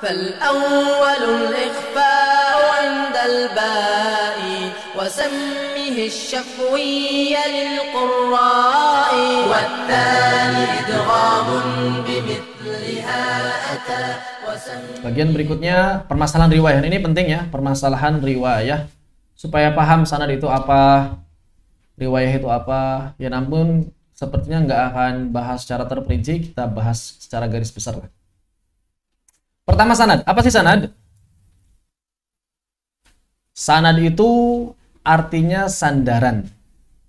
فالأول الإخفاء عند الباء وسمه الشفوي للقراء والثاني إدغام بمثلها أتى Bagian berikutnya permasalahan riwayat Ini penting ya, permasalahan riwayat supaya paham sanad itu apa, riwayat itu apa. Ya namun sepertinya nggak akan bahas secara terperinci, kita bahas secara garis besar lah. Pertama sanad. Apa sih sanad? Sanad itu artinya sandaran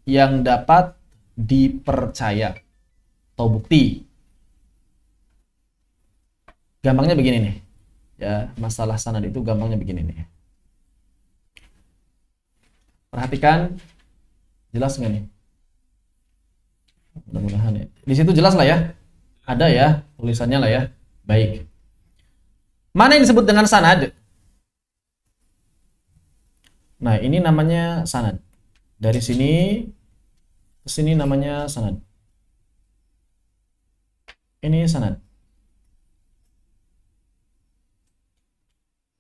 yang dapat dipercaya atau bukti. Gampangnya begini nih. Ya, masalah sanad itu gampangnya begini nih. Perhatikan jelas nggak nih? Mudah-mudahan ya. Di situ jelas lah ya. Ada ya tulisannya lah ya. Baik. Mana yang disebut dengan sanad? Nah, ini namanya sanad. Dari sini ke sini namanya sanad. Ini sanad.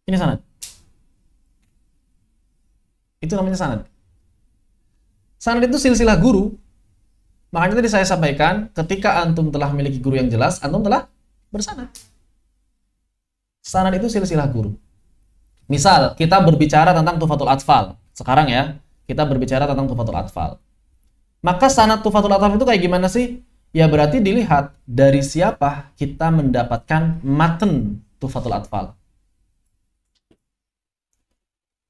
Ini sanad. Itu namanya sanad. Sanad itu silsilah guru. Makanya tadi saya sampaikan, ketika antum telah memiliki guru yang jelas, antum telah bersanad. Sanad itu silsilah guru. Misal kita berbicara tentang Tufatul Atfal sekarang ya, kita berbicara tentang Tufatul Atfal. Maka sanad Tufatul Atfal itu kayak gimana sih? Ya berarti dilihat dari siapa kita mendapatkan maten Tufatul Atfal.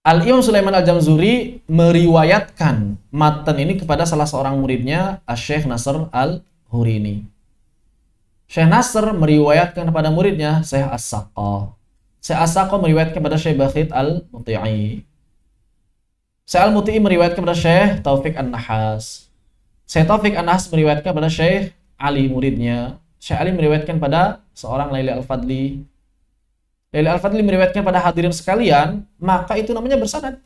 Al-Imam Sulaiman Al-Jamzuri meriwayatkan maten ini kepada salah seorang muridnya Asyikh Nasr Al-Hurini. Syekh Nasr meriwayatkan kepada muridnya Syekh As-Saqqa. Syekh As-Saqqa meriwayatkan kepada Syekh Bakhit Al-Muti'i. Syekh Al-Muti'i meriwayatkan kepada Syekh Taufik An-Nahas. Syekh Taufik An-Nahas meriwayatkan kepada Syekh Ali muridnya. Syekh Ali meriwayatkan pada seorang Laili Al-Fadli. Laili Al-Fadli meriwayatkan pada hadirin sekalian, maka itu namanya bersanad.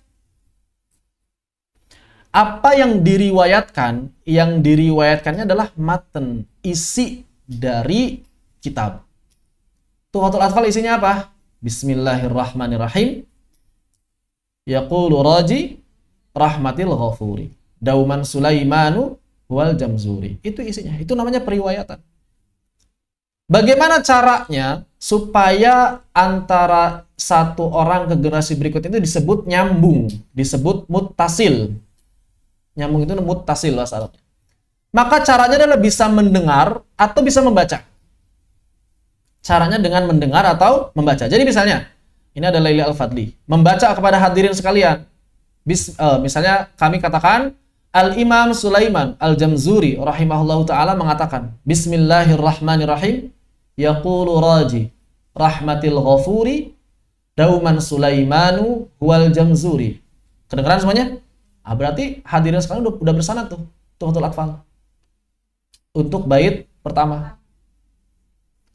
Apa yang diriwayatkan, yang diriwayatkannya adalah maten, isi dari kitab. Tuhfatul Atfal isinya apa? Bismillahirrahmanirrahim. Yaqulu raji rahmatil ghafuri. Dauman Sulaimanu wal jamzuri. Itu isinya. Itu namanya periwayatan. Bagaimana caranya supaya antara satu orang ke generasi berikut itu disebut nyambung, disebut mutasil. Nyambung itu mutasil lah Arabnya. Maka caranya adalah bisa mendengar atau bisa membaca. Caranya dengan mendengar atau membaca. Jadi misalnya, ini adalah Laili Al-Fadli. Membaca kepada hadirin sekalian. Bis, uh, misalnya kami katakan, Al-Imam Sulaiman Al-Jamzuri rahimahullahu taala mengatakan, Bismillahirrahmanirrahim, yaqulu raji rahmatil ghafuri dauman Sulaimanu wal Jamzuri. Kedengeran semuanya? Ah berarti hadirin sekarang udah, udah bersana tuh, tuh atfal untuk bait pertama.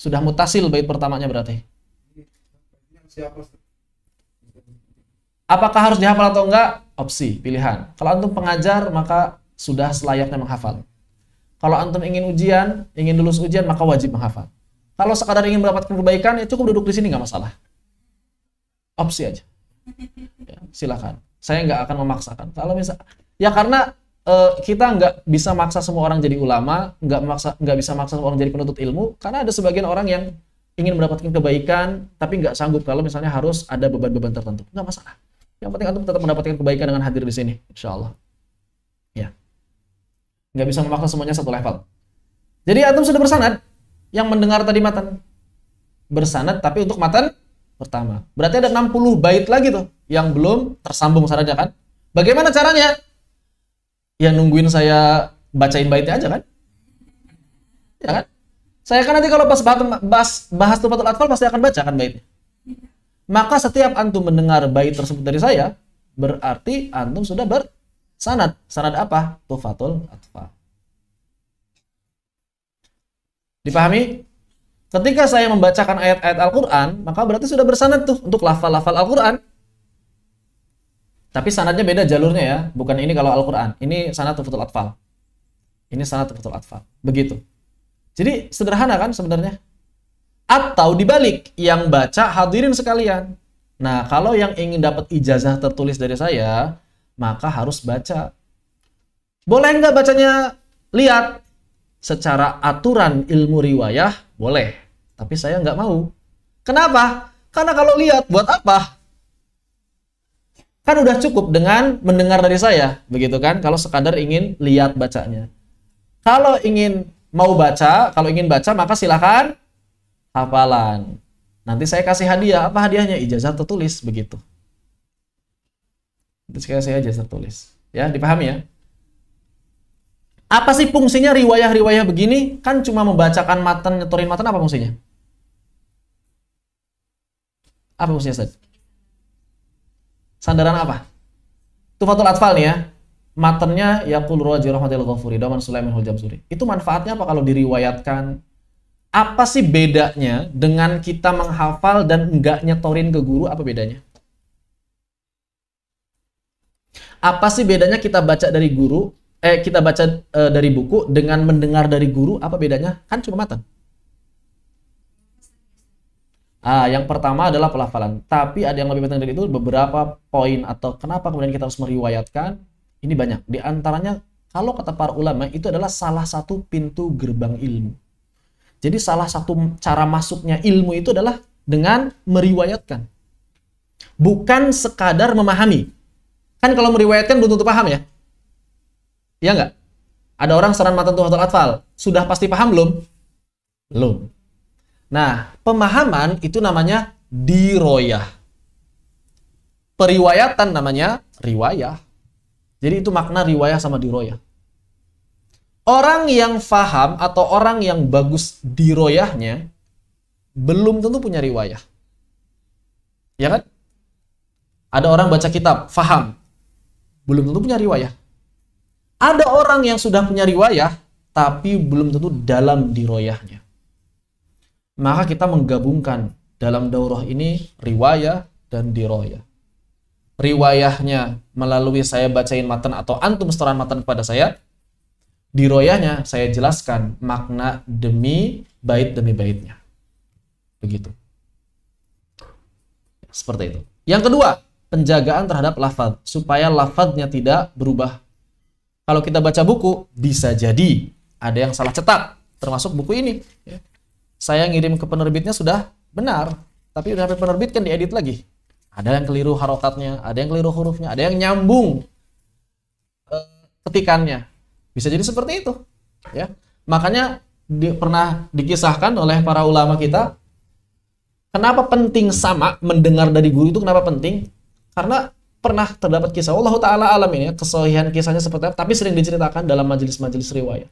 Sudah mutasil bait pertamanya berarti. Apakah harus dihafal atau enggak? Opsi, pilihan. Kalau antum pengajar, maka sudah selayaknya menghafal. Kalau antum ingin ujian, ingin lulus ujian, maka wajib menghafal. Kalau sekadar ingin mendapatkan perbaikan, ya cukup duduk di sini nggak masalah. Opsi aja. Ya, silakan. Saya nggak akan memaksakan. Kalau misal, ya karena uh, kita nggak bisa maksa semua orang jadi ulama, nggak maksa nggak bisa maksa semua orang jadi penuntut ilmu, karena ada sebagian orang yang ingin mendapatkan kebaikan tapi nggak sanggup kalau misalnya harus ada beban-beban tertentu. Nggak masalah. Yang penting antum tetap mendapatkan kebaikan dengan hadir di sini, insya Allah. Ya, nggak bisa memaksa semuanya satu level. Jadi antum sudah bersanad yang mendengar tadi matan bersanad tapi untuk matan pertama. Berarti ada 60 bait lagi tuh yang belum tersambung sanadnya kan? Bagaimana caranya? ya nungguin saya bacain baitnya aja kan ya kan saya kan nanti kalau pas bahas, bahas, bahas tufatul atfal pasti akan baca kan baitnya maka setiap antum mendengar bait tersebut dari saya berarti antum sudah bersanad sanad apa tufatul atfal dipahami ketika saya membacakan ayat-ayat Al-Quran maka berarti sudah bersanad tuh untuk lafal-lafal Al-Quran tapi sanatnya beda jalurnya ya, bukan ini kalau Al-Qur'an. Ini sanat Tuhfatul Atfal. Ini sanat Tuhfatul Atfal. Begitu. Jadi sederhana kan sebenarnya. Atau dibalik, yang baca hadirin sekalian. Nah, kalau yang ingin dapat ijazah tertulis dari saya, maka harus baca. Boleh nggak bacanya lihat? Secara aturan ilmu riwayah, boleh. Tapi saya nggak mau. Kenapa? Karena kalau lihat, buat apa? Kan udah cukup dengan mendengar dari saya, begitu kan? Kalau sekadar ingin lihat bacanya. Kalau ingin mau baca, kalau ingin baca maka silahkan hafalan. Nanti saya kasih hadiah. Apa hadiahnya? Ijazah tertulis, begitu. Itu saya kasih ijazah tertulis. Ya, dipahami ya? Apa sih fungsinya riwayah-riwayah begini? Kan cuma membacakan matan, nyetorin matan apa fungsinya? Apa fungsinya, saja sandaran apa? Tufatul Atfal nih ya. Maternya Yaqul Raji Rahmatil Ghafuri, Daman Sulaiman huljam suri. Itu manfaatnya apa kalau diriwayatkan? Apa sih bedanya dengan kita menghafal dan enggak nyetorin ke guru, apa bedanya? Apa sih bedanya kita baca dari guru, eh kita baca e, dari buku dengan mendengar dari guru, apa bedanya? Kan cuma matan. Ah, yang pertama adalah pelafalan. Tapi ada yang lebih penting dari itu beberapa poin atau kenapa kemudian kita harus meriwayatkan. Ini banyak. Di antaranya kalau kata para ulama itu adalah salah satu pintu gerbang ilmu. Jadi salah satu cara masuknya ilmu itu adalah dengan meriwayatkan. Bukan sekadar memahami. Kan kalau meriwayatkan belum tentu paham ya. Iya enggak? Ada orang saran matan Tuhatul Atfal. Sudah pasti paham belum? Belum. Nah, pemahaman itu namanya diroyah. Periwayatan namanya riwayah. Jadi itu makna riwayah sama diroyah. Orang yang faham atau orang yang bagus diroyahnya belum tentu punya riwayah. Ya kan? Ada orang baca kitab, faham. Belum tentu punya riwayah. Ada orang yang sudah punya riwayah, tapi belum tentu dalam diroyahnya maka kita menggabungkan dalam daurah ini riwayah dan diroyah. Riwayahnya melalui saya bacain matan atau antum setoran matan kepada saya. Diroyahnya saya jelaskan makna demi bait demi baitnya. Begitu. Seperti itu. Yang kedua, penjagaan terhadap lafad. Supaya lafadnya tidak berubah. Kalau kita baca buku, bisa jadi ada yang salah cetak. Termasuk buku ini. Ya saya ngirim ke penerbitnya sudah benar, tapi udah sampai penerbit kan diedit lagi. Ada yang keliru harokatnya, ada yang keliru hurufnya, ada yang nyambung eh, ketikannya. Bisa jadi seperti itu, ya. Makanya di, pernah dikisahkan oleh para ulama kita, kenapa penting sama mendengar dari guru itu kenapa penting? Karena pernah terdapat kisah Allah Taala alam ini kesohihan kisahnya seperti apa, tapi sering diceritakan dalam majelis-majelis riwayat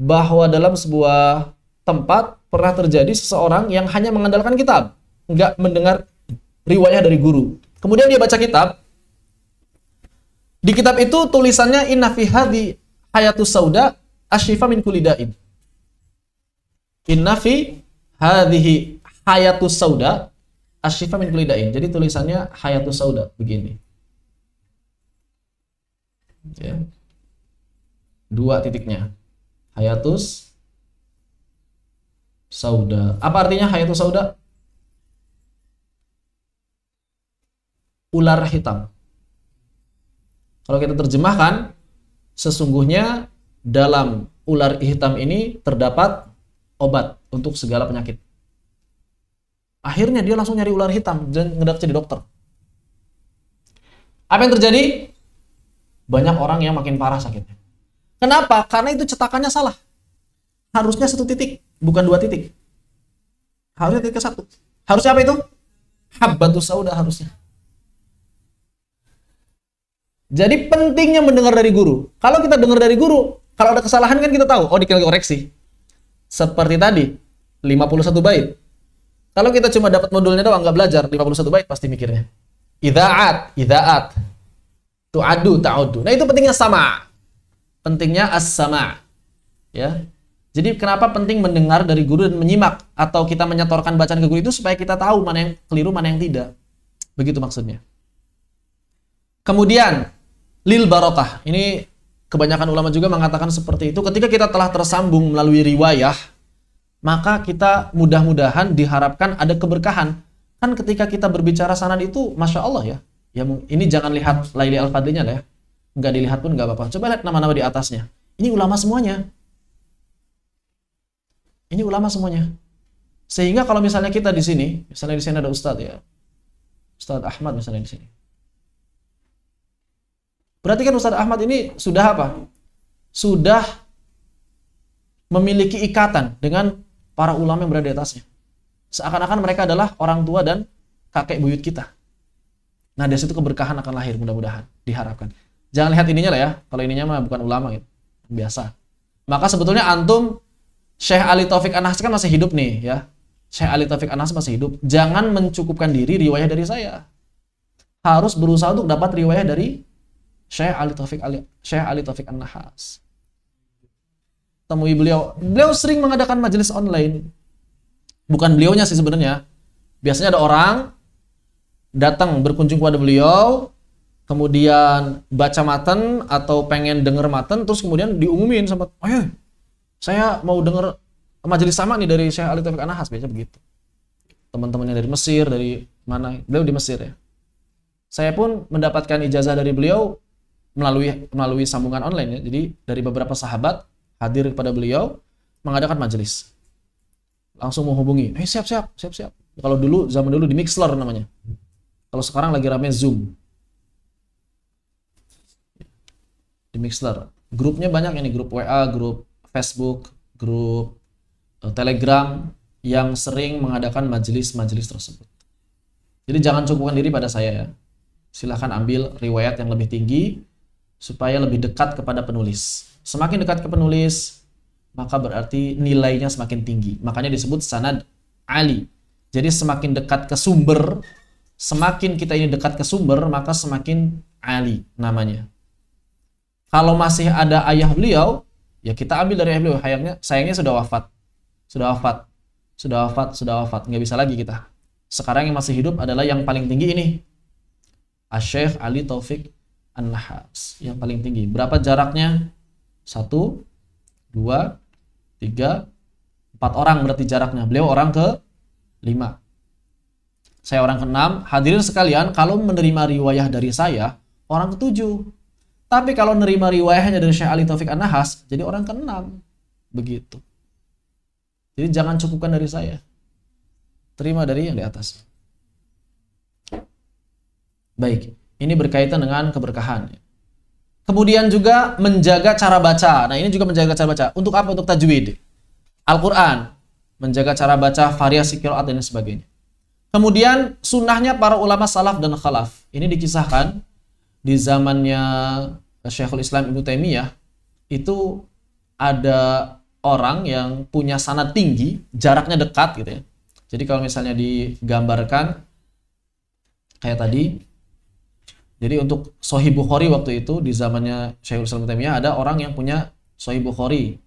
bahwa dalam sebuah tempat pernah terjadi seseorang yang hanya mengandalkan kitab, nggak mendengar riwayat dari guru. Kemudian dia baca kitab. Di kitab itu tulisannya inna fi hadhi hayatus sauda asyifa min kulidain. Inna fi hadhihi hayatus sauda asyifa min kulidain. Jadi tulisannya hayatus sauda begini. Ya. Dua titiknya. Hayatus sauda. Apa artinya hayatu sauda? Ular hitam. Kalau kita terjemahkan, sesungguhnya dalam ular hitam ini terdapat obat untuk segala penyakit. Akhirnya dia langsung nyari ular hitam dan ngedak jadi dokter. Apa yang terjadi? Banyak orang yang makin parah sakitnya. Kenapa? Karena itu cetakannya salah. Harusnya satu titik bukan dua titik harusnya titik satu harusnya apa itu habbatus sauda harusnya jadi pentingnya mendengar dari guru kalau kita dengar dari guru kalau ada kesalahan kan kita tahu oh dikira koreksi seperti tadi 51 bait kalau kita cuma dapat modulnya doang nggak belajar 51 bait pasti mikirnya idaat idaat tuadu ta'udu nah itu pentingnya sama pentingnya as-sama ya jadi kenapa penting mendengar dari guru dan menyimak atau kita menyetorkan bacaan ke guru itu supaya kita tahu mana yang keliru, mana yang tidak. Begitu maksudnya. Kemudian lil barokah. Ini kebanyakan ulama juga mengatakan seperti itu. Ketika kita telah tersambung melalui riwayah, maka kita mudah-mudahan diharapkan ada keberkahan. Kan ketika kita berbicara sanad itu, masya Allah ya. Ya ini jangan lihat Laili al Fadlinya lah ya. Nggak dilihat pun nggak apa-apa. Coba lihat nama-nama di atasnya. Ini ulama semuanya ini ulama semuanya. Sehingga kalau misalnya kita di sini, misalnya di sini ada ustadz ya, Ustadz Ahmad misalnya di sini. Berarti kan Ustadz Ahmad ini sudah apa? Sudah memiliki ikatan dengan para ulama yang berada di atasnya. Seakan-akan mereka adalah orang tua dan kakek buyut kita. Nah, dari situ keberkahan akan lahir mudah-mudahan diharapkan. Jangan lihat ininya lah ya. Kalau ininya mah bukan ulama gitu, biasa. Maka sebetulnya antum Syekh Ali Taufik Anas kan masih hidup nih ya. Syekh Ali Taufik Anas masih hidup. Jangan mencukupkan diri riwayat dari saya. Harus berusaha untuk dapat riwayat dari Syekh Ali Taufik Ali Syekh Ali Taufik Anas. Temui beliau. Beliau sering mengadakan majelis online. Bukan beliaunya sih sebenarnya. Biasanya ada orang datang berkunjung kepada beliau, kemudian baca maten atau pengen denger maten terus kemudian diumumin sama, "Ayo, saya mau dengar majelis sama nih dari Syekh Ali Taufik Anahas biasanya begitu teman-temannya dari Mesir dari mana beliau di Mesir ya saya pun mendapatkan ijazah dari beliau melalui melalui sambungan online ya jadi dari beberapa sahabat hadir kepada beliau mengadakan majelis langsung menghubungi eh hey, siap siap siap siap kalau dulu zaman dulu di Mixler namanya kalau sekarang lagi rame Zoom di Mixler grupnya banyak ini grup WA grup Facebook, grup eh, Telegram yang sering mengadakan majelis-majelis tersebut. Jadi jangan cukupkan diri pada saya ya. Silahkan ambil riwayat yang lebih tinggi supaya lebih dekat kepada penulis. Semakin dekat ke penulis, maka berarti nilainya semakin tinggi. Makanya disebut sanad ali. Jadi semakin dekat ke sumber, semakin kita ini dekat ke sumber, maka semakin ali namanya. Kalau masih ada ayah beliau, ya kita ambil dari beliau, sayangnya sudah wafat sudah wafat sudah wafat sudah wafat nggak bisa lagi kita sekarang yang masih hidup adalah yang paling tinggi ini Asyikh Ali Taufik An-Nahas yang paling tinggi berapa jaraknya satu dua tiga empat orang berarti jaraknya beliau orang ke lima saya orang keenam hadirin sekalian kalau menerima riwayah dari saya orang ketujuh tapi kalau nerima riwayahnya dari Syekh Ali Taufik An-Nahas, jadi orang keenam. Begitu. Jadi jangan cukupkan dari saya. Terima dari yang di atas. Baik, ini berkaitan dengan keberkahan. Kemudian juga menjaga cara baca. Nah, ini juga menjaga cara baca. Untuk apa? Untuk tajwid. Al-Quran. Menjaga cara baca, variasi kiraat dan sebagainya. Kemudian sunnahnya para ulama salaf dan khalaf. Ini dikisahkan di zamannya Syekhul Islam Ibnu Taimiyah itu ada orang yang punya sanat tinggi, jaraknya dekat gitu ya. Jadi kalau misalnya digambarkan kayak tadi, jadi untuk Sahih Bukhari waktu itu di zamannya Syekhul Islam Taimiyah ada orang yang punya Sahih Bukhari.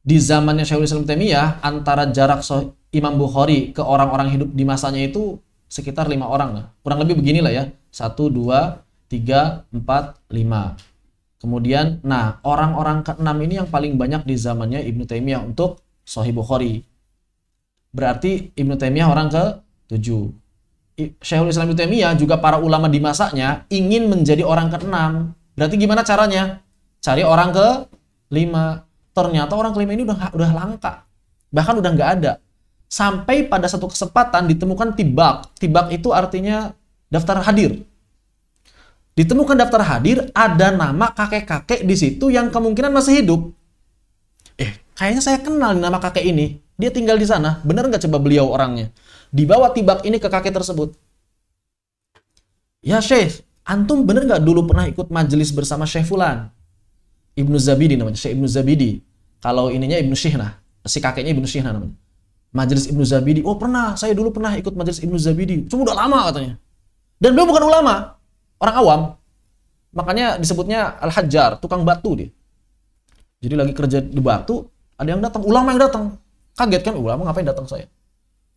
Di zamannya Syekhul Islam Taimiyah antara jarak Sohi, Imam Bukhari ke orang-orang hidup di masanya itu sekitar lima orang lah. Kurang lebih beginilah ya. Satu, dua, 3, 4, 5. Kemudian, nah orang-orang ke keenam ini yang paling banyak di zamannya Ibnu Taimiyah untuk Sahih Bukhari. Berarti Ibnu Taimiyah orang ke-7. Syekhul Islam Ibnu Taimiyah juga para ulama di masanya ingin menjadi orang ke-6. Berarti gimana caranya? Cari orang ke-5. Ternyata orang ke kelima ini udah udah langka. Bahkan udah nggak ada. Sampai pada satu kesempatan ditemukan tibak. Tibak itu artinya daftar hadir ditemukan daftar hadir ada nama kakek-kakek di situ yang kemungkinan masih hidup. Eh, kayaknya saya kenal nama kakek ini. Dia tinggal di sana. Benar nggak coba beliau orangnya? Dibawa tibak ini ke kakek tersebut. Ya Syekh, antum bener nggak dulu pernah ikut majelis bersama Syekh Fulan? Ibnu Zabidi namanya, Syekh Ibnu Zabidi. Kalau ininya Ibnu Syihna, si kakeknya Ibnu Syihna namanya. Majelis Ibnu Zabidi. Oh pernah, saya dulu pernah ikut majelis Ibnu Zabidi. Cuma udah lama katanya. Dan beliau bukan ulama, orang awam. Makanya disebutnya al hajar tukang batu dia. Jadi lagi kerja di batu, ada yang datang, ulama yang datang. Kaget kan, ulama ngapain datang saya?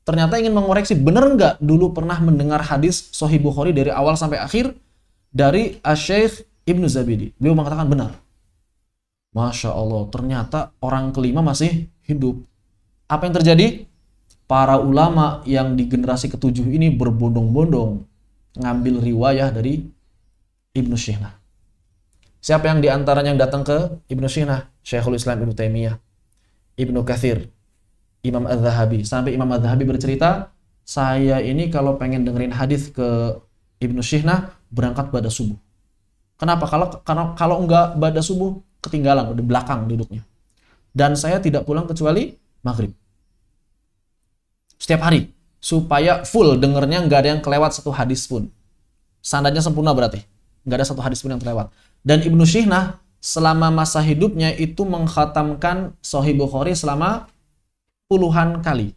Ternyata ingin mengoreksi, bener nggak dulu pernah mendengar hadis Sahih Bukhari dari awal sampai akhir dari asy Ibnu Zabidi. Beliau mengatakan benar. Masya Allah, ternyata orang kelima masih hidup. Apa yang terjadi? Para ulama yang di generasi ketujuh ini berbondong-bondong ngambil riwayah dari Ibnu Syihnah. Siapa yang diantaranya yang datang ke Ibnu Syihnah? Syekhul Islam Ibnu Taimiyah, Ibnu Kathir, Imam Az-Zahabi. Sampai Imam Az-Zahabi bercerita, saya ini kalau pengen dengerin hadis ke Ibnu Syihnah, berangkat pada subuh. Kenapa? Kalau karena kalau enggak pada subuh ketinggalan, udah belakang duduknya. Dan saya tidak pulang kecuali maghrib. Setiap hari supaya full dengernya nggak ada yang kelewat satu hadis pun. Sandarnya sempurna berarti nggak ada satu hadis pun yang terlewat dan Ibnu Syihnah selama masa hidupnya itu mengkhatamkan Sahih Bukhari selama puluhan kali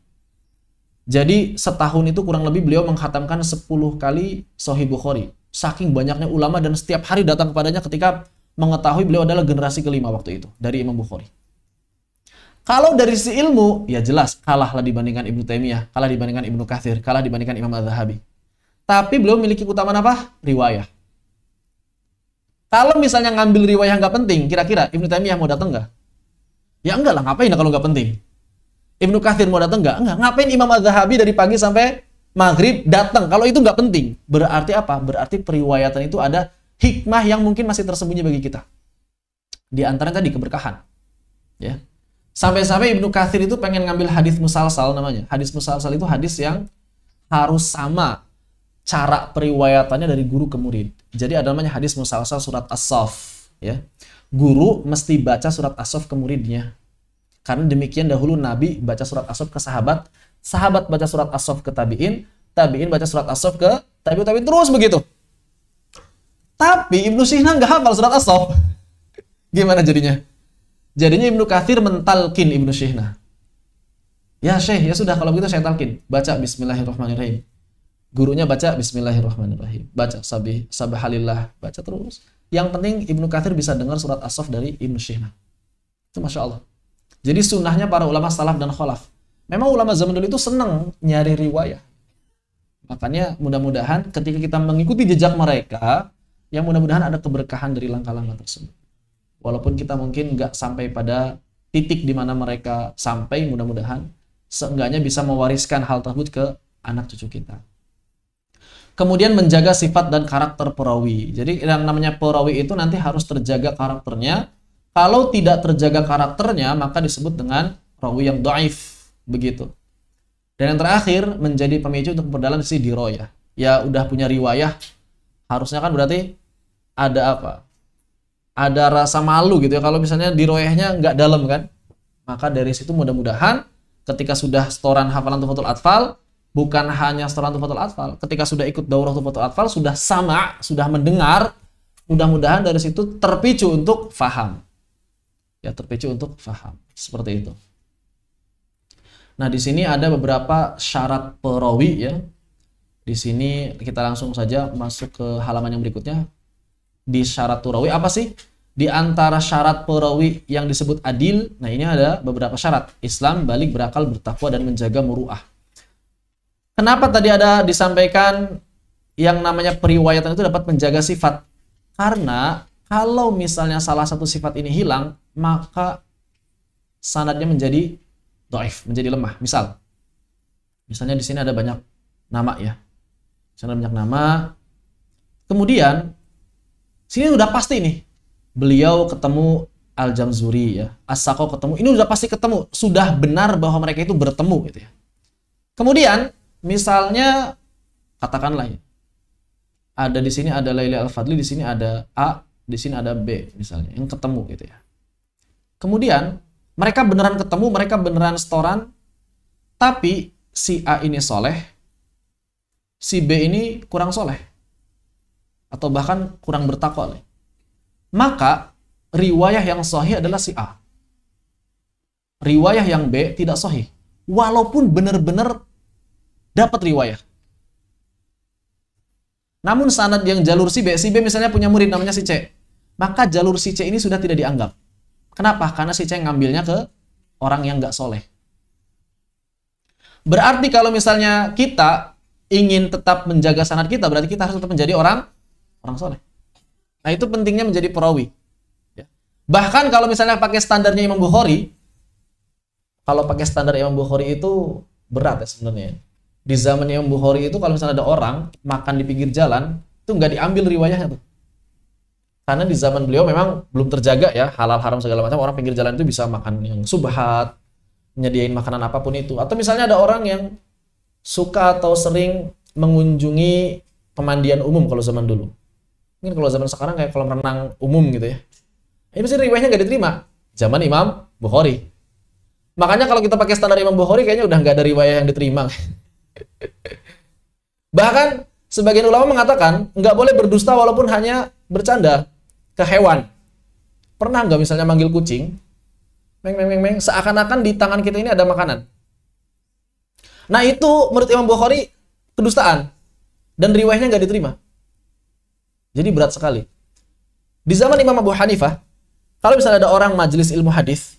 jadi setahun itu kurang lebih beliau mengkhatamkan 10 kali Sahih Bukhari saking banyaknya ulama dan setiap hari datang kepadanya ketika mengetahui beliau adalah generasi kelima waktu itu dari Imam Bukhari kalau dari si ilmu, ya jelas kalahlah dibandingkan Ibnu Taimiyah, kalah dibandingkan Ibnu Kathir, kalah dibandingkan Imam al zahabi Tapi beliau memiliki keutamaan apa? Riwayah. Kalau misalnya ngambil riwayat yang nggak penting, kira-kira Ibnu Taimiyah mau datang nggak? Ya enggak lah, ngapain kalau nggak penting? Ibnu Kathir mau datang nggak? Enggak. Ngapain Imam Az-Zahabi dari pagi sampai maghrib datang? Kalau itu nggak penting, berarti apa? Berarti periwayatan itu ada hikmah yang mungkin masih tersembunyi bagi kita. Di antaranya tadi keberkahan. Ya. Sampai-sampai Ibnu Kathir itu pengen ngambil hadis musalsal namanya. Hadis musalsal itu hadis yang harus sama cara periwayatannya dari guru ke murid. Jadi ada namanya hadis musalsal surat as ya. Guru mesti baca surat as ke muridnya. Karena demikian dahulu Nabi baca surat as ke sahabat, sahabat baca surat as ke tabi'in, tabi'in baca surat as ke tabi'in tabi'in terus begitu. Tapi Ibnu Sina nggak hafal surat as Gimana jadinya? Jadinya Ibnu Kathir mentalkin Ibnu Syihna. Ya Syekh, ya sudah kalau begitu saya talkin. Baca Bismillahirrahmanirrahim gurunya baca Bismillahirrahmanirrahim baca sabih sabahalillah baca terus yang penting Ibnu Kathir bisa dengar surat as dari Ibnu Syihna itu Masya Allah jadi sunnahnya para ulama salaf dan kholaf memang ulama zaman dulu itu seneng nyari riwayah makanya mudah-mudahan ketika kita mengikuti jejak mereka yang mudah-mudahan ada keberkahan dari langkah-langkah tersebut walaupun kita mungkin nggak sampai pada titik di mana mereka sampai mudah-mudahan seenggaknya bisa mewariskan hal tersebut ke anak cucu kita kemudian menjaga sifat dan karakter perawi. Jadi yang namanya perawi itu nanti harus terjaga karakternya. Kalau tidak terjaga karakternya, maka disebut dengan rawi yang doif, begitu. Dan yang terakhir menjadi pemicu untuk memperdalam si diroya. Ya udah punya riwayah, harusnya kan berarti ada apa? Ada rasa malu gitu ya. Kalau misalnya diroyahnya nggak dalam kan, maka dari situ mudah-mudahan ketika sudah setoran hafalan tufatul atfal, bukan hanya setelah Tufatul Atfal ketika sudah ikut daurah Tufatul Atfal sudah sama sudah mendengar mudah-mudahan dari situ terpicu untuk faham ya terpicu untuk faham seperti itu nah di sini ada beberapa syarat perawi ya di sini kita langsung saja masuk ke halaman yang berikutnya di syarat perawi apa sih di antara syarat perawi yang disebut adil, nah ini ada beberapa syarat. Islam balik berakal, bertakwa dan menjaga muruah. Kenapa tadi ada disampaikan yang namanya periwayatan itu dapat menjaga sifat? Karena kalau misalnya salah satu sifat ini hilang, maka sanadnya menjadi doif, menjadi lemah. Misal, misalnya di sini ada banyak nama ya. sana banyak nama. Kemudian, sini udah pasti nih. Beliau ketemu Al-Jamzuri ya, Asako ketemu. Ini udah pasti ketemu, sudah benar bahwa mereka itu bertemu gitu ya. Kemudian misalnya katakanlah ya ada di sini ada Laila Al Fadli di sini ada A di sini ada B misalnya yang ketemu gitu ya kemudian mereka beneran ketemu mereka beneran setoran tapi si A ini soleh si B ini kurang soleh atau bahkan kurang bertakwa maka riwayah yang sahih adalah si A riwayah yang B tidak sahih walaupun benar-benar dapat riwayat. Namun sanad yang jalur si B, si B misalnya punya murid namanya si C, maka jalur si C ini sudah tidak dianggap. Kenapa? Karena si C ngambilnya ke orang yang nggak soleh. Berarti kalau misalnya kita ingin tetap menjaga sanad kita, berarti kita harus tetap menjadi orang orang soleh. Nah itu pentingnya menjadi perawi. Ya. Bahkan kalau misalnya pakai standarnya Imam Bukhari, kalau pakai standar Imam Bukhari itu berat ya sebenarnya di zaman Imam Bukhari itu kalau misalnya ada orang makan di pinggir jalan itu nggak diambil riwayahnya tuh karena di zaman beliau memang belum terjaga ya halal haram segala macam orang pinggir jalan itu bisa makan yang subhat nyediain makanan apapun itu atau misalnya ada orang yang suka atau sering mengunjungi pemandian umum kalau zaman dulu mungkin kalau zaman sekarang kayak kolam renang umum gitu ya ini pasti riwayahnya nggak diterima zaman Imam Bukhari makanya kalau kita pakai standar Imam Bukhari kayaknya udah nggak ada riwayah yang diterima Bahkan sebagian ulama mengatakan nggak boleh berdusta walaupun hanya bercanda ke hewan. Pernah nggak misalnya manggil kucing, meng meng meng meng, seakan-akan di tangan kita ini ada makanan. Nah itu menurut Imam Bukhari kedustaan dan riwayahnya nggak diterima. Jadi berat sekali. Di zaman Imam Abu Hanifah, kalau misalnya ada orang majelis ilmu hadis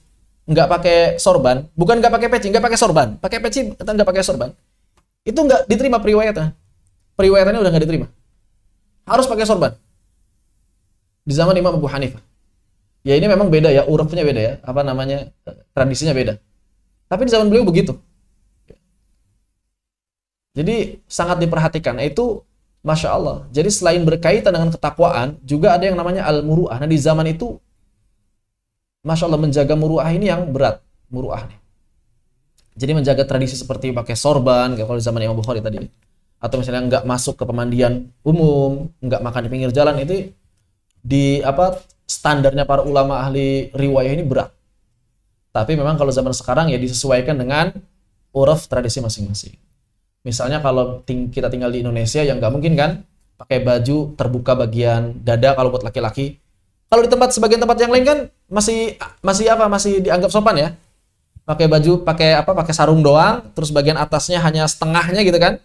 nggak pakai sorban, bukan nggak pakai peci, nggak pakai sorban, pakai peci nggak pakai sorban, itu nggak diterima periwayatnya Periwayatannya udah nggak diterima. Harus pakai sorban. Di zaman Imam Abu Hanifah. Ya ini memang beda ya, urufnya beda ya, apa namanya, tradisinya beda. Tapi di zaman beliau begitu. Jadi sangat diperhatikan. Itu Masya Allah. Jadi selain berkaitan dengan ketakwaan, juga ada yang namanya al-muru'ah. Nah di zaman itu, Masya Allah menjaga muru'ah ini yang berat. Muru'ah nih. Jadi menjaga tradisi seperti pakai sorban, kayak kalau zaman Imam Bukhari tadi. Atau misalnya nggak masuk ke pemandian umum, nggak makan di pinggir jalan itu di apa standarnya para ulama ahli riwayah ini berat. Tapi memang kalau zaman sekarang ya disesuaikan dengan uruf tradisi masing-masing. Misalnya kalau ting kita tinggal di Indonesia yang nggak mungkin kan pakai baju terbuka bagian dada kalau buat laki-laki. Kalau di tempat sebagian tempat yang lain kan masih masih apa masih dianggap sopan ya pakai baju pakai apa pakai sarung doang terus bagian atasnya hanya setengahnya gitu kan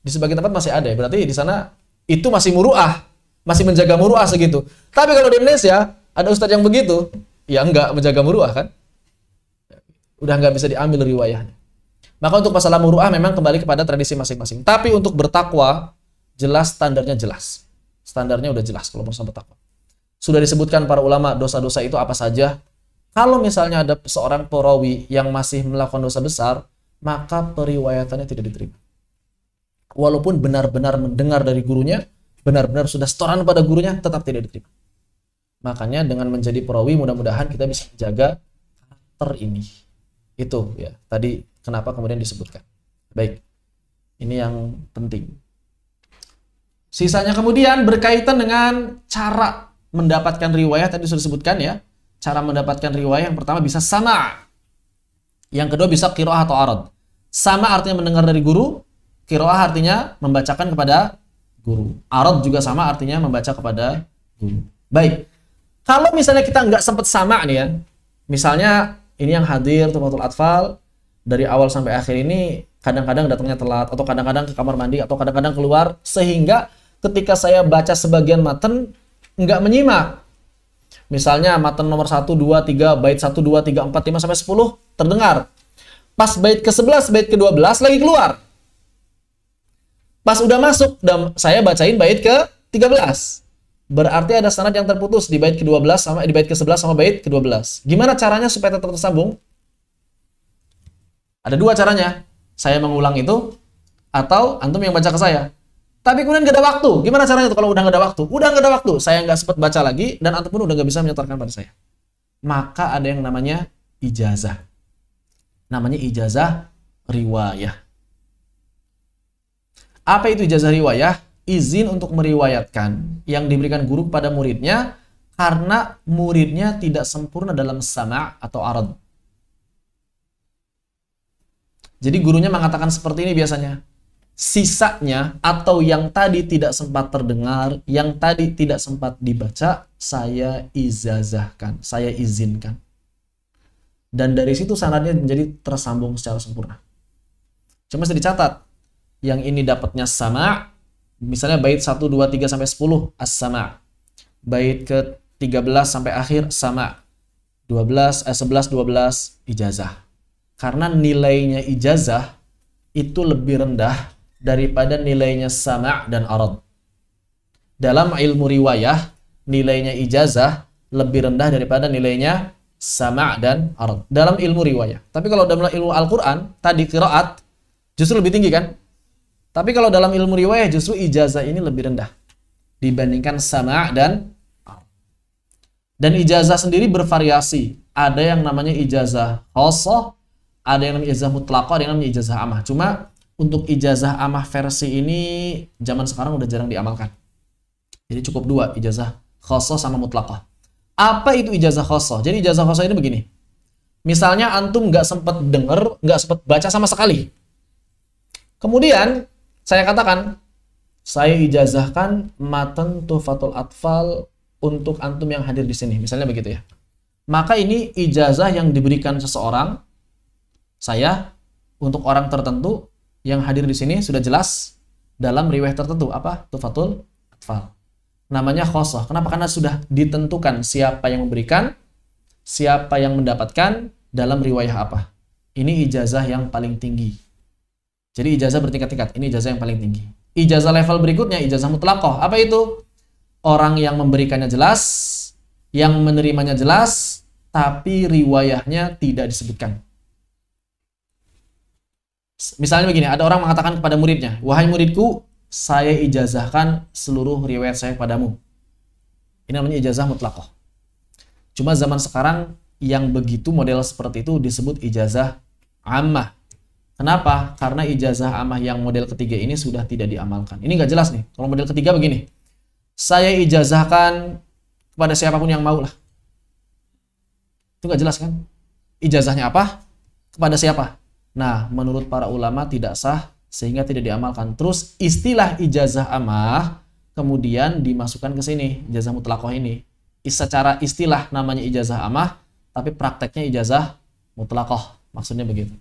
di sebagian tempat masih ada ya, berarti di sana itu masih muruah masih menjaga muruah segitu tapi kalau di Indonesia ada ustadz yang begitu ya enggak menjaga muruah kan udah nggak bisa diambil riwayahnya maka untuk masalah muruah memang kembali kepada tradisi masing-masing tapi untuk bertakwa jelas standarnya jelas standarnya udah jelas kalau mau sampai takwa sudah disebutkan para ulama dosa-dosa itu apa saja kalau misalnya ada seorang perawi yang masih melakukan dosa besar, maka periwayatannya tidak diterima. Walaupun benar-benar mendengar dari gurunya, benar-benar sudah setoran pada gurunya, tetap tidak diterima. Makanya dengan menjadi perawi mudah-mudahan kita bisa menjaga karakter ini. Itu ya, tadi kenapa kemudian disebutkan. Baik, ini yang penting. Sisanya kemudian berkaitan dengan cara mendapatkan riwayat tadi sudah disebutkan ya cara mendapatkan riwayat yang pertama bisa sama. Yang kedua bisa kiroah atau arad. Sama artinya mendengar dari guru, kiroah artinya membacakan kepada guru. Arad juga sama artinya membaca kepada guru. Baik. Kalau misalnya kita nggak sempat sama nih ya, misalnya ini yang hadir Tuhfatul Atfal, dari awal sampai akhir ini kadang-kadang datangnya telat atau kadang-kadang ke kamar mandi atau kadang-kadang keluar sehingga ketika saya baca sebagian maten nggak menyimak Misalnya matan nomor 1, 2, 3, bait 1, 2, 3, 4, 5, sampai 10 terdengar. Pas bait ke-11, bait ke-12 lagi keluar. Pas udah masuk, dan saya bacain bait ke-13. Berarti ada sanad yang terputus di bait ke-12 sama di bait ke-11 sama bait ke-12. Gimana caranya supaya tetap tersambung? Ada dua caranya. Saya mengulang itu atau antum yang baca ke saya. Tapi kemudian gak ada waktu. Gimana caranya tuh kalau udah gak ada waktu? Udah gak ada waktu. Saya nggak sempat baca lagi dan ataupun udah nggak bisa menyetorkan pada saya. Maka ada yang namanya ijazah. Namanya ijazah riwayah. Apa itu ijazah riwayah? Izin untuk meriwayatkan yang diberikan guru kepada muridnya karena muridnya tidak sempurna dalam sama' atau arad. Jadi gurunya mengatakan seperti ini biasanya sisanya atau yang tadi tidak sempat terdengar, yang tadi tidak sempat dibaca, saya izazahkan, saya izinkan. Dan dari situ sanadnya menjadi tersambung secara sempurna. Cuma sudah dicatat, yang ini dapatnya sama, misalnya bait 1, 2, 3 sampai 10, as-sama. Bait ke 13 sampai akhir, sama. 12, eh, 11, 12, ijazah. Karena nilainya ijazah itu lebih rendah daripada nilainya sama dan arad. Dalam ilmu riwayah, nilainya ijazah lebih rendah daripada nilainya sama dan arad. Dalam ilmu riwayah. Tapi kalau dalam ilmu Al-Quran, tadi kiraat justru lebih tinggi kan? Tapi kalau dalam ilmu riwayah justru ijazah ini lebih rendah dibandingkan sama dan arad. Dan ijazah sendiri bervariasi. Ada yang namanya ijazah khosoh, ada yang namanya ijazah mutlaqah, ada yang namanya ijazah amah. Cuma untuk ijazah amah versi ini zaman sekarang udah jarang diamalkan. Jadi cukup dua ijazah khosoh sama mutlaka. Apa itu ijazah khosoh? Jadi ijazah khosoh ini begini. Misalnya antum nggak sempat denger, nggak sempat baca sama sekali. Kemudian saya katakan, saya ijazahkan matan tufatul atfal untuk antum yang hadir di sini. Misalnya begitu ya. Maka ini ijazah yang diberikan seseorang, saya untuk orang tertentu yang hadir di sini sudah jelas dalam riwayat tertentu apa tufatul atfal namanya khosoh kenapa karena sudah ditentukan siapa yang memberikan siapa yang mendapatkan dalam riwayah apa ini ijazah yang paling tinggi jadi ijazah bertingkat-tingkat ini ijazah yang paling tinggi ijazah level berikutnya ijazah mutlakoh apa itu orang yang memberikannya jelas yang menerimanya jelas tapi riwayahnya tidak disebutkan Misalnya begini, ada orang mengatakan kepada muridnya, "Wahai muridku, saya ijazahkan seluruh riwayat saya padamu." Ini namanya ijazah mutlakoh. Cuma zaman sekarang yang begitu model seperti itu disebut ijazah ammah. Kenapa? Karena ijazah amah yang model ketiga ini sudah tidak diamalkan. Ini nggak jelas nih. Kalau model ketiga begini, saya ijazahkan kepada siapapun yang mau lah. Itu nggak jelas kan? Ijazahnya apa? Kepada siapa? Nah, menurut para ulama tidak sah sehingga tidak diamalkan. Terus istilah ijazah amah kemudian dimasukkan ke sini ijazah mutlakoh ini. Secara istilah namanya ijazah amah, tapi prakteknya ijazah mutlakoh. Maksudnya begitu.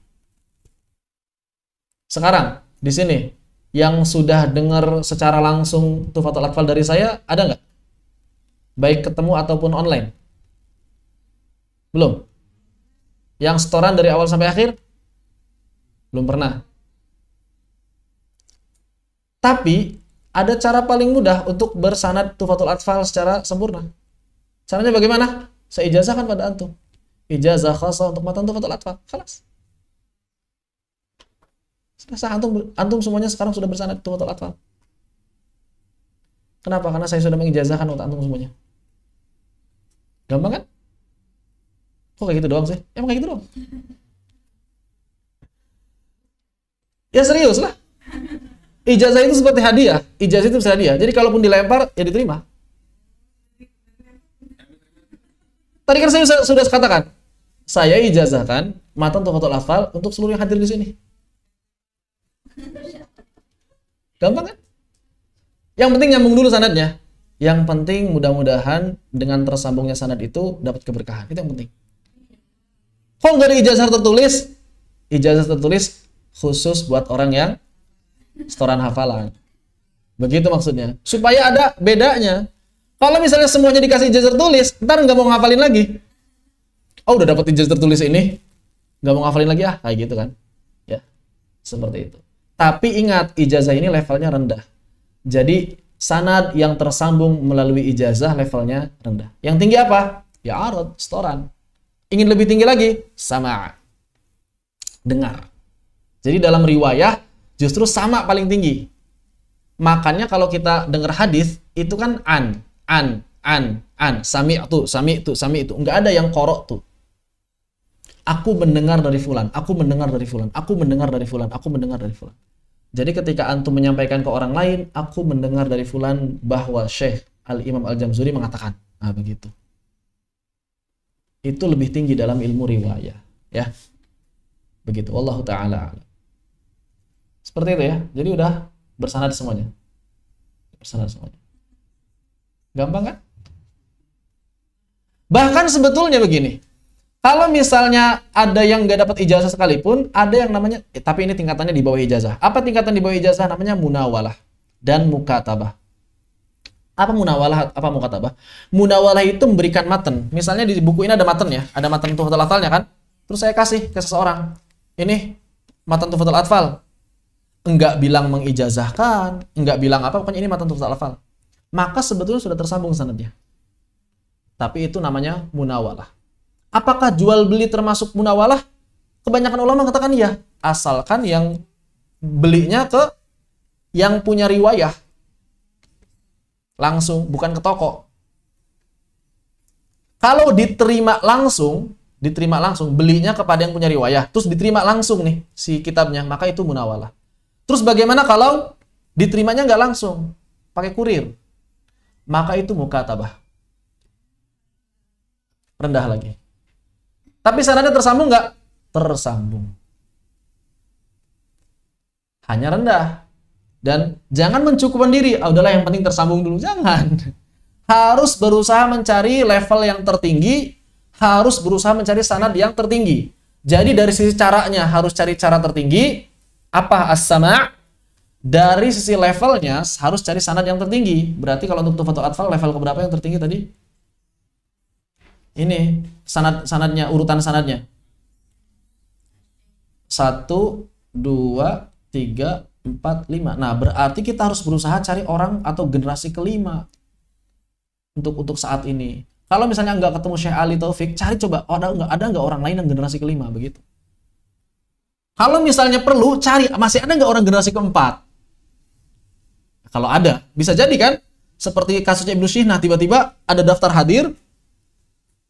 Sekarang di sini yang sudah dengar secara langsung Tufatul Atfal dari saya ada nggak? Baik ketemu ataupun online? Belum? Yang setoran dari awal sampai akhir? Belum pernah. Tapi ada cara paling mudah untuk bersanad tufatul atfal secara sempurna. Caranya bagaimana? Saya ijazahkan pada antum. Ijazah khasa untuk matan tufatul atfal. Kelas. Sudah antum antum semuanya sekarang sudah bersanad tufatul atfal. Kenapa? Karena saya sudah mengijazahkan untuk antum semuanya. Gampang kan? Kok kayak gitu doang sih? Emang kayak gitu doang? Ya serius lah. Ijazah itu seperti hadiah. Ijazah itu seperti hadiah. Jadi kalaupun dilempar, ya diterima. Tadi kan saya sudah katakan, saya ijazahkan matan atau kotor lafal untuk seluruh yang hadir di sini. Gampang kan? Yang penting nyambung dulu sanadnya. Yang penting mudah-mudahan dengan tersambungnya sanad itu dapat keberkahan. Itu yang penting. Kalau dari ijazah tertulis, ijazah tertulis khusus buat orang yang setoran hafalan. Begitu maksudnya. Supaya ada bedanya. Kalau misalnya semuanya dikasih ijazah tertulis, ntar nggak mau ngafalin lagi. Oh udah dapat ijazah tertulis ini, nggak mau ngafalin lagi ah kayak gitu kan? Ya seperti itu. Tapi ingat ijazah ini levelnya rendah. Jadi sanad yang tersambung melalui ijazah levelnya rendah. Yang tinggi apa? Ya arad, setoran. Ingin lebih tinggi lagi? Sama. Dengar. Jadi dalam riwayah justru sama paling tinggi. Makanya kalau kita dengar hadis itu kan an, an, an, an, sami itu, sami itu, sami itu. Enggak ada yang korok tuh. Aku mendengar dari fulan, aku mendengar dari fulan, aku mendengar dari fulan, aku mendengar dari fulan. Jadi ketika antum menyampaikan ke orang lain, aku mendengar dari fulan bahwa Syekh Al-Imam Al-Jamzuri mengatakan. Nah, begitu. Itu lebih tinggi dalam ilmu riwayah, ya. Begitu. Allah taala seperti itu ya jadi udah bersanad semuanya bersanad semuanya gampang kan bahkan sebetulnya begini kalau misalnya ada yang nggak dapat ijazah sekalipun, ada yang namanya, eh, tapi ini tingkatannya di bawah ijazah. Apa tingkatan di bawah ijazah? Namanya munawalah dan mukatabah. Apa munawalah? Apa mukatabah? Munawalah itu memberikan maten. Misalnya di buku ini ada maten ya, ada maten tuh atfalnya kan. Terus saya kasih ke seseorang. Ini maten tuh atfal enggak bilang mengijazahkan, enggak bilang apa, pokoknya ini matan tutul lafal. Maka sebetulnya sudah tersambung sanadnya. Tapi itu namanya munawalah. Apakah jual beli termasuk munawalah? Kebanyakan ulama mengatakan iya, asalkan yang belinya ke yang punya riwayah langsung, bukan ke toko. Kalau diterima langsung, diterima langsung, belinya kepada yang punya riwayah, terus diterima langsung nih si kitabnya, maka itu munawalah. Terus bagaimana kalau diterimanya nggak langsung? Pakai kurir. Maka itu muka tabah. Rendah lagi. Tapi sanadnya tersambung nggak? Tersambung. Hanya rendah. Dan jangan mencukupkan diri. Ah, udahlah yang penting tersambung dulu. Jangan. Harus berusaha mencari level yang tertinggi. Harus berusaha mencari sanad yang tertinggi. Jadi dari sisi caranya harus cari cara tertinggi apa as dari sisi levelnya harus cari sanad yang tertinggi. Berarti kalau untuk tufatul atfal level keberapa yang tertinggi tadi? Ini sanad sanadnya urutan sanadnya. Satu, dua, tiga, empat, lima. Nah berarti kita harus berusaha cari orang atau generasi kelima untuk untuk saat ini. Kalau misalnya nggak ketemu Syekh Ali Taufik, cari coba oh ada nggak ada nggak orang lain yang generasi kelima begitu. Kalau misalnya perlu, cari masih ada nggak orang generasi keempat? Kalau ada, bisa jadi kan? Seperti kasusnya Ibnu nah tiba-tiba ada daftar hadir,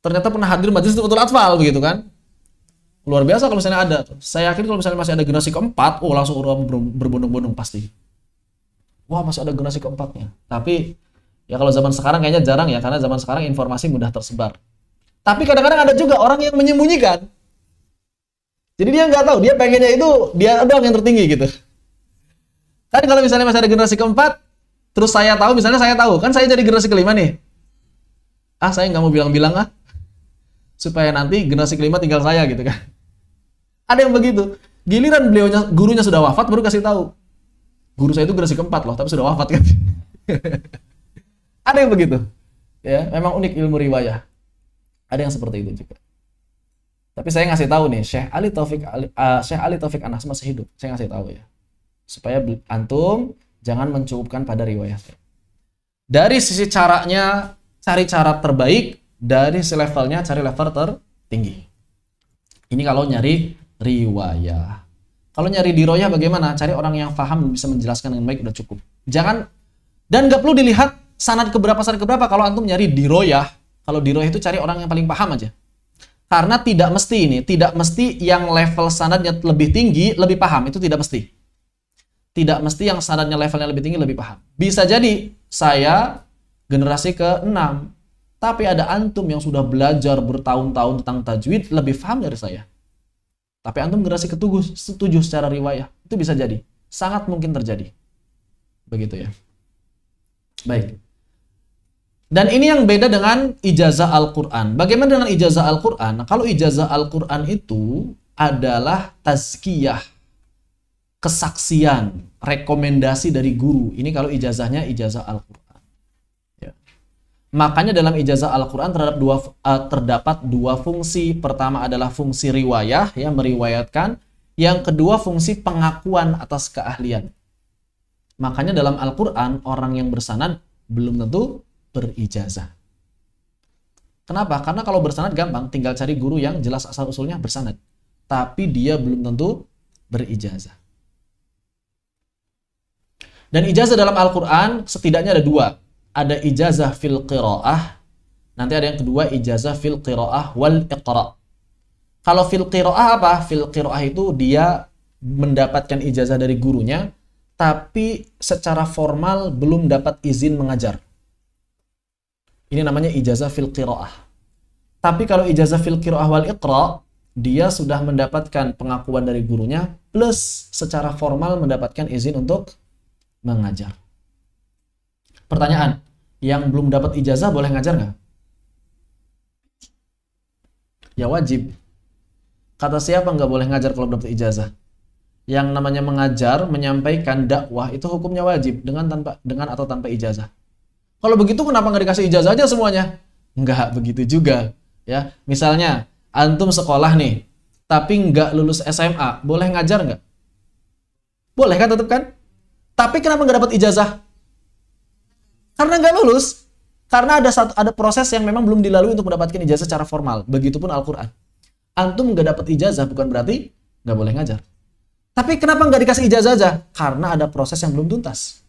ternyata pernah hadir majelis betul atfal begitu kan? Luar biasa kalau misalnya ada. Saya yakin kalau misalnya masih ada generasi keempat, oh langsung orang berbondong-bondong pasti. Wah masih ada generasi keempatnya. Tapi ya kalau zaman sekarang kayaknya jarang ya, karena zaman sekarang informasi mudah tersebar. Tapi kadang-kadang ada juga orang yang menyembunyikan. Jadi dia nggak tahu, dia pengennya itu dia doang yang tertinggi gitu. Kan kalau misalnya masih ada generasi keempat, terus saya tahu, misalnya saya tahu, kan saya jadi generasi kelima nih. Ah, saya nggak mau bilang-bilang ah, supaya nanti generasi kelima tinggal saya gitu kan. Ada yang begitu. Giliran beliaunya gurunya sudah wafat baru kasih tahu. Guru saya itu generasi keempat loh, tapi sudah wafat kan. ada yang begitu. Ya, memang unik ilmu riwayah. Ada yang seperti itu juga. Tapi saya ngasih tahu nih, Syekh Ali Taufik Ali, uh, Syekh Ali Taufik Anas masih hidup. Saya ngasih tahu ya. Supaya antum jangan mencukupkan pada riwayat. Dari sisi caranya, cari cara terbaik. Dari sisi levelnya, cari level tertinggi. Ini kalau nyari riwayat. Kalau nyari diroyah bagaimana? Cari orang yang paham bisa menjelaskan dengan baik udah cukup. Jangan dan nggak perlu dilihat sanad keberapa sanad keberapa kalau antum nyari diroyah. Kalau diroyah itu cari orang yang paling paham aja karena tidak mesti ini, tidak mesti yang level sanadnya lebih tinggi lebih paham, itu tidak mesti. Tidak mesti yang sanadnya levelnya lebih tinggi lebih paham. Bisa jadi saya generasi ke-6, tapi ada antum yang sudah belajar bertahun-tahun tentang tajwid lebih paham dari saya. Tapi antum generasi ketujuh setuju secara riwayah, itu bisa jadi. Sangat mungkin terjadi. Begitu ya. Baik. Dan ini yang beda dengan ijazah Al-Quran. Bagaimana dengan ijazah Al-Quran? Nah, kalau ijazah Al-Quran itu adalah tazkiyah, kesaksian, rekomendasi dari guru. Ini kalau ijazahnya ijazah Al-Quran. Ya. Makanya dalam ijazah Al-Quran terhadap uh, terdapat dua fungsi. Pertama adalah fungsi riwayah, ya meriwayatkan. Yang kedua fungsi pengakuan atas keahlian. Makanya dalam Al-Quran orang yang bersanad belum tentu berijazah. Kenapa? Karena kalau bersanad gampang, tinggal cari guru yang jelas asal usulnya bersanad. Tapi dia belum tentu berijazah. Dan ijazah dalam Al-Quran setidaknya ada dua. Ada ijazah fil qira'ah. Nanti ada yang kedua ijazah fil qira'ah wal iqra'. Kalau fil qira'ah apa? Fil qira'ah itu dia mendapatkan ijazah dari gurunya, tapi secara formal belum dapat izin mengajar. Ini namanya ijazah fil qiraah. Tapi kalau ijazah fil qiraah wal iqra, dia sudah mendapatkan pengakuan dari gurunya plus secara formal mendapatkan izin untuk mengajar. Pertanyaan, yang belum dapat ijazah boleh ngajar nggak? Ya wajib. Kata siapa nggak boleh ngajar kalau dapat ijazah? Yang namanya mengajar, menyampaikan dakwah itu hukumnya wajib dengan tanpa dengan atau tanpa ijazah. Kalau begitu kenapa nggak dikasih ijazah aja semuanya? Nggak begitu juga. Ya, misalnya antum sekolah nih, tapi nggak lulus SMA, boleh ngajar nggak? Boleh kan tetap kan? Tapi kenapa nggak dapat ijazah? Karena nggak lulus. Karena ada satu ada proses yang memang belum dilalui untuk mendapatkan ijazah secara formal. Begitupun Al-Quran. Antum nggak dapat ijazah bukan berarti nggak boleh ngajar. Tapi kenapa nggak dikasih ijazah aja? Karena ada proses yang belum tuntas.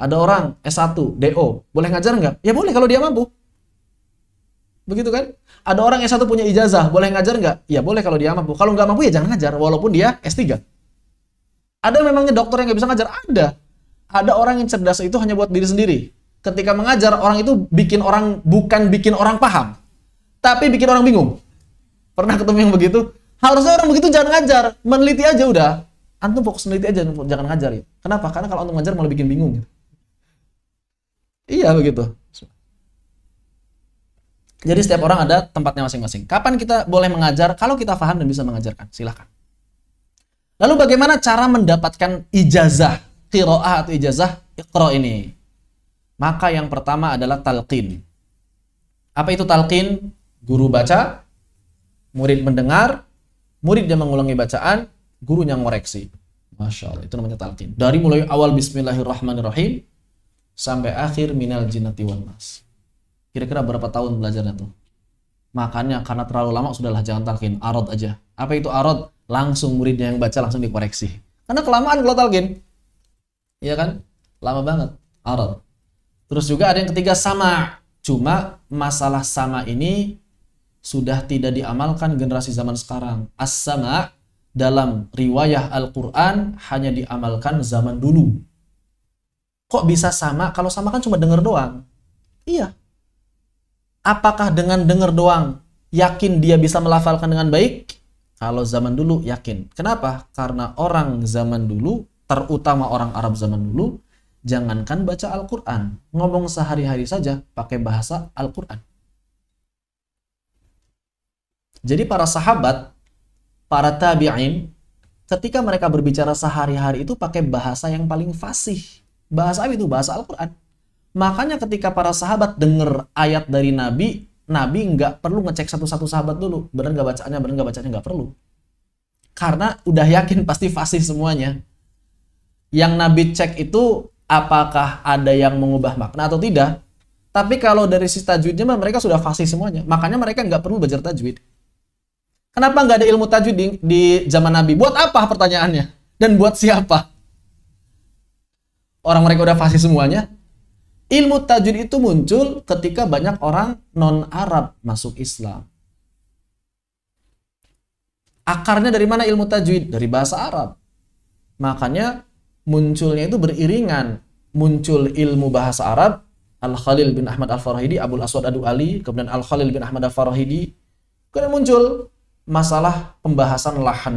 Ada orang S1, DO, boleh ngajar nggak? Ya boleh kalau dia mampu. Begitu kan? Ada orang S1 punya ijazah, boleh ngajar nggak? Ya boleh kalau dia mampu. Kalau nggak mampu ya jangan ngajar, walaupun dia S3. Ada memangnya dokter yang nggak bisa ngajar? Ada. Ada orang yang cerdas itu hanya buat diri sendiri. Ketika mengajar, orang itu bikin orang, bukan bikin orang paham. Tapi bikin orang bingung. Pernah ketemu yang begitu? Harusnya orang begitu jangan ngajar. Meneliti aja udah. Antum fokus meneliti aja, jangan ngajar ya. Kenapa? Karena kalau antum ngajar malah bikin bingung. Gitu. Iya begitu. Jadi setiap orang ada tempatnya masing-masing. Kapan kita boleh mengajar? Kalau kita paham dan bisa mengajarkan, silahkan. Lalu bagaimana cara mendapatkan ijazah, qira'ah atau ijazah iqra ini? Maka yang pertama adalah talqin. Apa itu talqin? Guru baca, murid mendengar, murid yang mengulangi bacaan, gurunya ngoreksi. Masya Allah, itu namanya talqin. Dari mulai awal bismillahirrahmanirrahim, sampai akhir minal jinati wal nas. Kira-kira berapa tahun belajarnya tuh? Makanya karena terlalu lama sudahlah jangan talqin, arad aja. Apa itu arad? Langsung muridnya yang baca langsung dikoreksi. Karena kelamaan kalau talqin. Iya kan? Lama banget arad. Terus juga ada yang ketiga sama. Cuma masalah sama ini sudah tidak diamalkan generasi zaman sekarang. As-sama dalam riwayah Al-Qur'an hanya diamalkan zaman dulu Kok bisa sama? Kalau sama kan cuma denger doang. Iya. Apakah dengan denger doang yakin dia bisa melafalkan dengan baik? Kalau zaman dulu yakin. Kenapa? Karena orang zaman dulu, terutama orang Arab zaman dulu, jangankan baca Al-Quran, ngomong sehari-hari saja pakai bahasa Al-Quran. Jadi para sahabat, para tabi'in, ketika mereka berbicara sehari-hari itu pakai bahasa yang paling fasih. Bahasa apa itu? Bahasa Al-Quran. Makanya ketika para sahabat dengar ayat dari Nabi, Nabi nggak perlu ngecek satu-satu sahabat dulu. Bener nggak bacaannya, bener nggak bacaannya, nggak perlu. Karena udah yakin pasti fasih semuanya. Yang Nabi cek itu apakah ada yang mengubah makna atau tidak. Tapi kalau dari sisi tajwidnya mereka sudah fasih semuanya. Makanya mereka nggak perlu belajar tajwid. Kenapa nggak ada ilmu tajwid di, di zaman Nabi? Buat apa pertanyaannya? Dan buat siapa? orang mereka udah fasih semuanya. Ilmu tajwid itu muncul ketika banyak orang non Arab masuk Islam. Akarnya dari mana ilmu tajwid? Dari bahasa Arab. Makanya munculnya itu beriringan. Muncul ilmu bahasa Arab, Al-Khalil bin Ahmad Al-Farahidi, Abu Aswad Adu Ali, kemudian Al-Khalil bin Ahmad Al-Farahidi. Kemudian muncul masalah pembahasan lahan.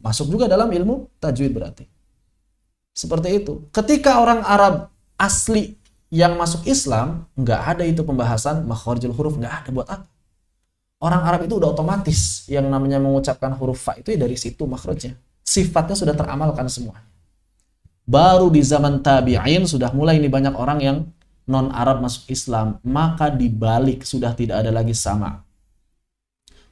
Masuk juga dalam ilmu tajwid berarti. Seperti itu. Ketika orang Arab asli yang masuk Islam, nggak ada itu pembahasan makhorjul huruf, nggak ada buat apa. Orang Arab itu udah otomatis yang namanya mengucapkan huruf fa itu ya dari situ makhrajnya. Sifatnya sudah teramalkan semua. Baru di zaman tabi'in sudah mulai ini banyak orang yang non Arab masuk Islam, maka dibalik sudah tidak ada lagi sama.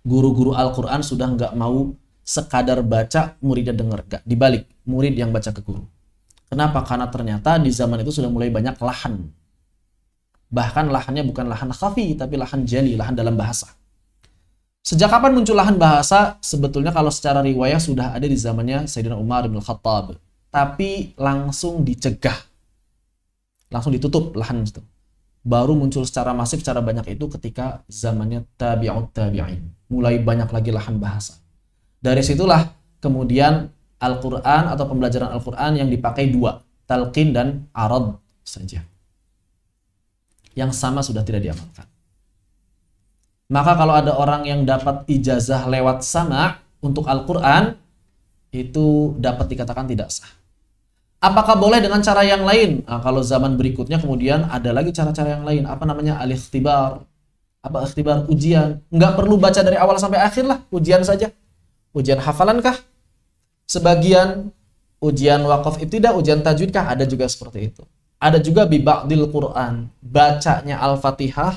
Guru-guru Al-Quran sudah nggak mau sekadar baca muridnya dengar, nggak dibalik murid yang baca ke guru. Kenapa? Karena ternyata di zaman itu sudah mulai banyak lahan. Bahkan lahannya bukan lahan khafi, tapi lahan jeli, lahan dalam bahasa. Sejak kapan muncul lahan bahasa? Sebetulnya kalau secara riwayat sudah ada di zamannya Sayyidina Umar bin Khattab. Tapi langsung dicegah. Langsung ditutup lahan itu. Baru muncul secara masif, secara banyak itu ketika zamannya tabi'ut tabi'in. Mulai banyak lagi lahan bahasa. Dari situlah kemudian Al-Quran atau pembelajaran Al-Quran yang dipakai dua, talqin dan arad saja. Yang sama sudah tidak diamalkan. Maka kalau ada orang yang dapat ijazah lewat sama untuk Al-Quran, itu dapat dikatakan tidak sah. Apakah boleh dengan cara yang lain? Nah, kalau zaman berikutnya kemudian ada lagi cara-cara yang lain. Apa namanya? Al-ikhtibar. Apa ikhtibar? Ujian. Nggak perlu baca dari awal sampai akhir lah. Ujian saja. Ujian hafalan kah? sebagian ujian wakaf itu tidak ujian tajwidkah ada juga seperti itu. Ada juga biba'dil Quran, bacanya Al-Fatihah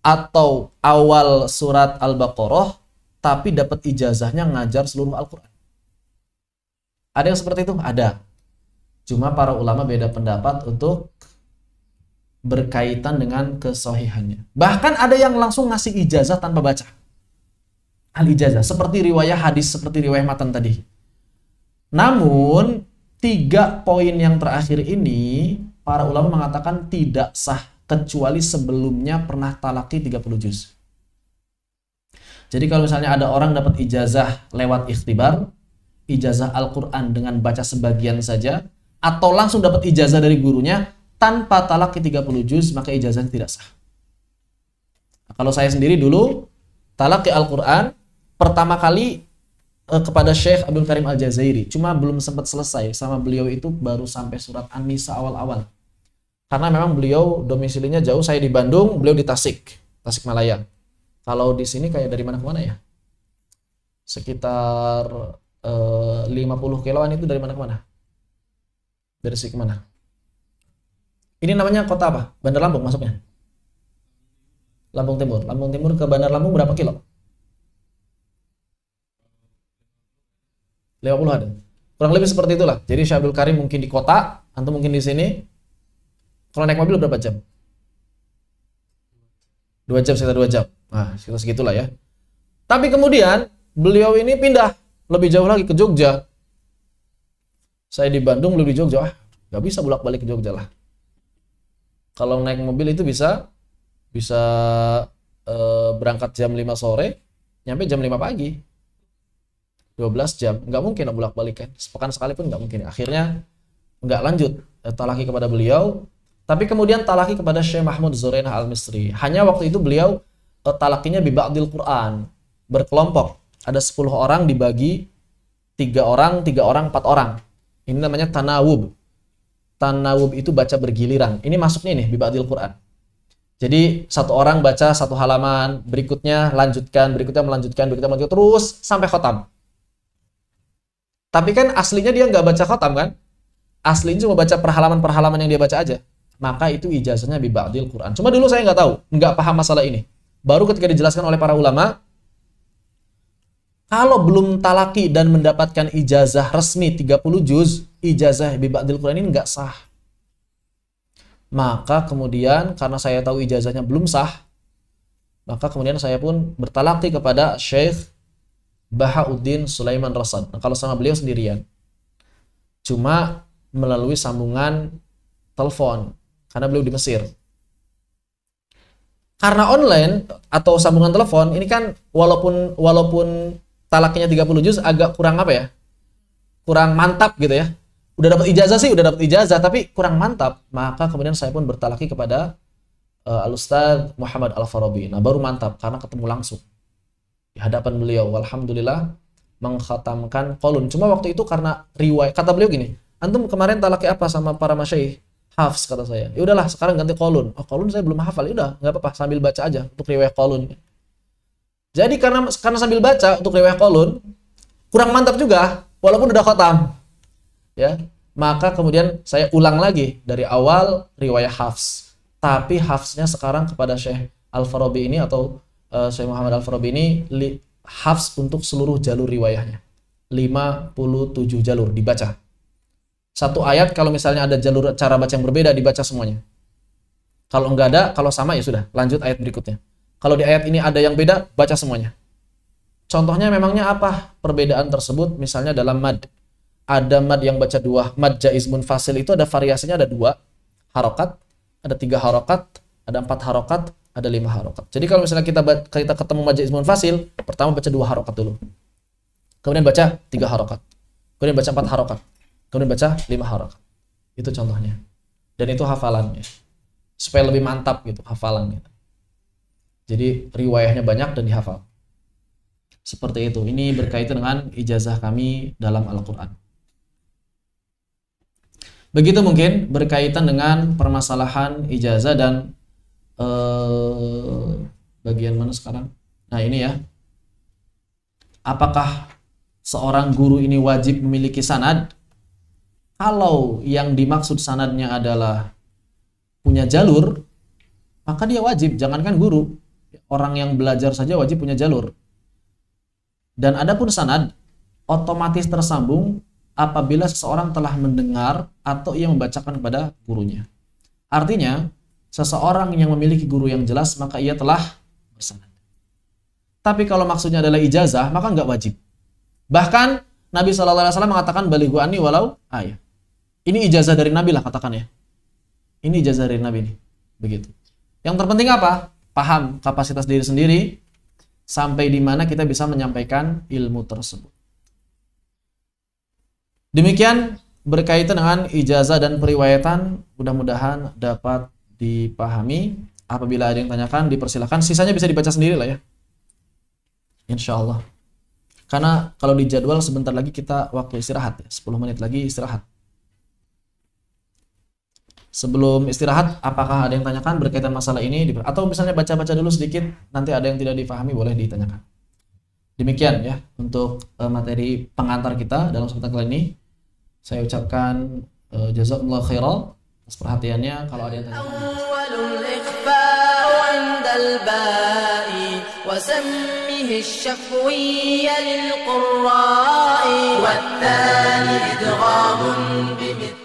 atau awal surat Al-Baqarah tapi dapat ijazahnya ngajar seluruh Al-Qur'an. Ada yang seperti itu? Ada. Cuma para ulama beda pendapat untuk berkaitan dengan kesohihannya. Bahkan ada yang langsung ngasih ijazah tanpa baca. Al-ijazah, seperti riwayat hadis, seperti riwayat matan tadi namun tiga poin yang terakhir ini para ulama mengatakan tidak sah kecuali sebelumnya pernah talaki 30 juz. Jadi kalau misalnya ada orang dapat ijazah lewat ikhtibar, ijazah Al-Quran dengan baca sebagian saja, atau langsung dapat ijazah dari gurunya tanpa talaki 30 juz, maka ijazahnya tidak sah. Kalau saya sendiri dulu, talaki Al-Quran, pertama kali Eh, kepada Syekh Abdul Karim Al-Jazairi. Cuma belum sempat selesai sama beliau itu baru sampai surat An-Nisa awal-awal. Karena memang beliau domisilinya jauh, saya di Bandung, beliau di Tasik, Tasik Malaya. Kalau di sini kayak dari mana ke mana ya? Sekitar eh, uh, 50 kiloan itu dari mana ke mana? Dari sini ke mana? Ini namanya kota apa? Bandar Lampung masuknya? Lampung Timur. Lampung Timur ke Bandar Lampung berapa kilo? 50 ada. Kurang lebih seperti itulah. Jadi Syekh Abdul Karim mungkin di kota, atau mungkin di sini. Kalau naik mobil berapa jam? Dua jam, sekitar dua jam. Nah, sekitar segitulah ya. Tapi kemudian beliau ini pindah lebih jauh lagi ke Jogja. Saya di Bandung, beliau di Jogja. Ah, gak bisa bolak-balik ke Jogja lah. Kalau naik mobil itu bisa bisa e, berangkat jam 5 sore, nyampe jam 5 pagi 12 jam nggak mungkin bolak balik kan sepekan sekali pun nggak mungkin akhirnya nggak lanjut eh, talaki kepada beliau tapi kemudian talaki kepada Syekh Mahmud Zurain Al Misri hanya waktu itu beliau eh, talakinya bibadil Quran berkelompok ada 10 orang dibagi tiga orang tiga orang empat orang ini namanya tanawub tanawub itu baca bergiliran ini masuk nih bibadil Quran jadi satu orang baca satu halaman, berikutnya lanjutkan, berikutnya melanjutkan, berikutnya melanjutkan terus sampai khotam tapi kan aslinya dia nggak baca khatam kan? Aslinya cuma baca perhalaman-perhalaman yang dia baca aja. Maka itu ijazahnya bibadil Quran. Cuma dulu saya nggak tahu, nggak paham masalah ini. Baru ketika dijelaskan oleh para ulama, kalau belum talaki dan mendapatkan ijazah resmi 30 juz, ijazah bibadil Quran ini nggak sah. Maka kemudian karena saya tahu ijazahnya belum sah, maka kemudian saya pun bertalaki kepada Syekh Bahauddin Sulaiman Rasad. Nah, kalau sama beliau sendirian. Cuma melalui sambungan telepon karena beliau di Mesir. Karena online atau sambungan telepon ini kan walaupun walaupun talaknya 30 juz agak kurang apa ya? Kurang mantap gitu ya. Udah dapat ijazah sih, udah dapat ijazah tapi kurang mantap. Maka kemudian saya pun bertalaki kepada uh, eh, Al-Ustaz Muhammad Al-Farabi. Nah, baru mantap karena ketemu langsung di hadapan beliau. Alhamdulillah mengkhatamkan kolun. Cuma waktu itu karena riwayat kata beliau gini, antum kemarin talaki apa sama para masyaih? Hafs kata saya. Ya udahlah sekarang ganti kolun. Oh kolun saya belum hafal. Ya udah nggak apa-apa sambil baca aja untuk riwayat kolun. Jadi karena karena sambil baca untuk riwayat kolun kurang mantap juga walaupun udah khatam. Ya, maka kemudian saya ulang lagi dari awal riwayat Hafs. Tapi Hafsnya sekarang kepada Syekh Al-Farabi ini atau uh, Muhammad Al-Farabi ini li, hafs untuk seluruh jalur riwayahnya. 57 jalur dibaca. Satu ayat kalau misalnya ada jalur cara baca yang berbeda dibaca semuanya. Kalau enggak ada, kalau sama ya sudah, lanjut ayat berikutnya. Kalau di ayat ini ada yang beda, baca semuanya. Contohnya memangnya apa perbedaan tersebut misalnya dalam mad. Ada mad yang baca dua, mad jaiz munfasil itu ada variasinya ada dua harokat, ada tiga harokat, ada empat harokat, ada lima harokat. Jadi kalau misalnya kita kita ketemu majaz fasil, pertama baca dua harokat dulu. Kemudian baca tiga harokat. Kemudian baca empat harokat. Kemudian baca lima harokat. Itu contohnya. Dan itu hafalannya. Supaya lebih mantap gitu hafalannya. Jadi riwayahnya banyak dan dihafal. Seperti itu. Ini berkaitan dengan ijazah kami dalam Al-Quran. Begitu mungkin berkaitan dengan permasalahan ijazah dan Eh, bagian mana sekarang? Nah ini ya. Apakah seorang guru ini wajib memiliki sanad? Kalau yang dimaksud sanadnya adalah punya jalur, maka dia wajib. Jangankan guru, orang yang belajar saja wajib punya jalur. Dan adapun sanad otomatis tersambung apabila seseorang telah mendengar atau ia membacakan kepada gurunya. Artinya, Seseorang yang memiliki guru yang jelas maka ia telah bersanad. Tapi kalau maksudnya adalah ijazah maka nggak wajib. Bahkan Nabi Shallallahu Alaihi Wasallam mengatakan balighu ani walau ayah. Ini ijazah dari Nabi lah katakan ya. Ini ijazah dari Nabi ini. Begitu. Yang terpenting apa? Paham kapasitas diri sendiri sampai di mana kita bisa menyampaikan ilmu tersebut. Demikian berkaitan dengan ijazah dan periwayatan, mudah-mudahan dapat dipahami. Apabila ada yang tanyakan, dipersilahkan. Sisanya bisa dibaca sendiri lah ya. Insya Allah. Karena kalau dijadwal sebentar lagi kita waktu istirahat ya. 10 menit lagi istirahat. Sebelum istirahat, apakah ada yang tanyakan berkaitan masalah ini? Atau misalnya baca-baca dulu sedikit, nanti ada yang tidak difahami boleh ditanyakan. Demikian ya untuk eh, materi pengantar kita dalam kesempatan kali ini. Saya ucapkan eh, jazakumullah khairal Mas perhatiannya kalau ada yang tanya. وسمه الشفوي للقراء والثاني إدغام بمثل